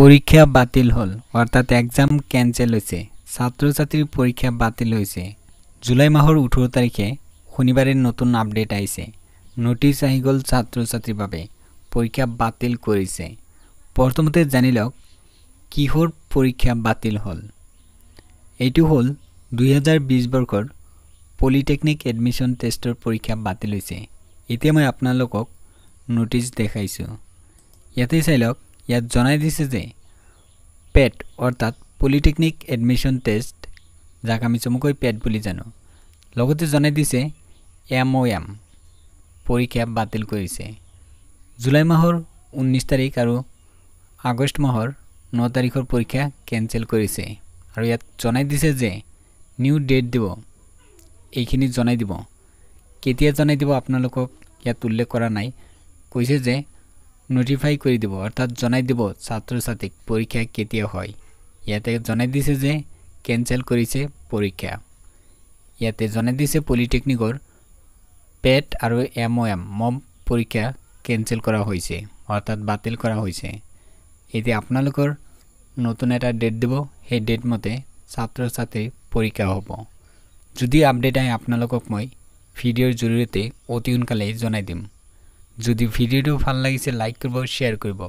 পৰীক্ষা বাতিল হ'ল অৰ্থাৎ এক্সাম কেঞ্চেল হৈছে ছাত্ৰ ছাত্ৰীৰ পৰীক্ষা বাতিল হৈছে জুলাই মাহৰ ওঠৰ তাৰিখে শনিবাৰে নতুন আপডেট আহিছে নটিচ আহি গ'ল ছাত্ৰ ছাত্ৰীৰ বাবে পৰীক্ষা বাতিল কৰিছে প্ৰথমতে জানি লওক কিহৰ পৰীক্ষা বাতিল হ'ল এইটো হ'ল দুহেজাৰ বিছ বৰ্ষৰ পলিটেকনিক এডমিশ্যন টেষ্টৰ পৰীক্ষা বাতিল হৈছে এতিয়া মই আপোনালোকক নটিচ দেখাইছোঁ ইয়াতে চাই লওক ইয়াত জনাই দিছে যে পেট অৰ্থাৎ পলিটেকনিক এডমিশ্যন টেষ্ট যাক আমি চমুকৈ পেট বুলি জানো লগতে জনাই দিছে এম অ' এম পৰীক্ষা বাতিল কৰিছে জুলাই মাহৰ ঊনৈছ তাৰিখ আৰু আগষ্ট মাহৰ ন তাৰিখৰ পৰীক্ষা কেঞ্চেল কৰিছে আৰু ইয়াত জনাই দিছে যে নিউ ডেট দিব এইখিনি জনাই দিব কেতিয়া জনাই দিব আপোনালোকক ইয়াত উল্লেখ কৰা নাই কৈছে যে নটিফাই কৰি দিব অৰ্থাৎ জনাই দিব ছাত্ৰ ছাত্ৰীক পৰীক্ষা কেতিয়া হয় ইয়াতে জনাই দিছে যে কেঞ্চেল কৰিছে পৰীক্ষা ইয়াতে জনাই দিছে পলিটেকনিকৰ পেট আৰু এম অ' এম মম পৰীক্ষা কেঞ্চেল কৰা হৈছে অৰ্থাৎ বাতিল কৰা হৈছে এতিয়া আপোনালোকৰ নতুন এটা ডেট দিব সেই ডেট মতে ছাত্ৰ ছাত্ৰীৰ পৰীক্ষা হ'ব যদি আপডেট আহে আপোনালোকক মই ভিডিঅ'ৰ জৰিয়তে অতি সোনকালে জনাই দিম যদি ভিডিওটি ভাল লাগিছে লাইক করব শেয়ার করব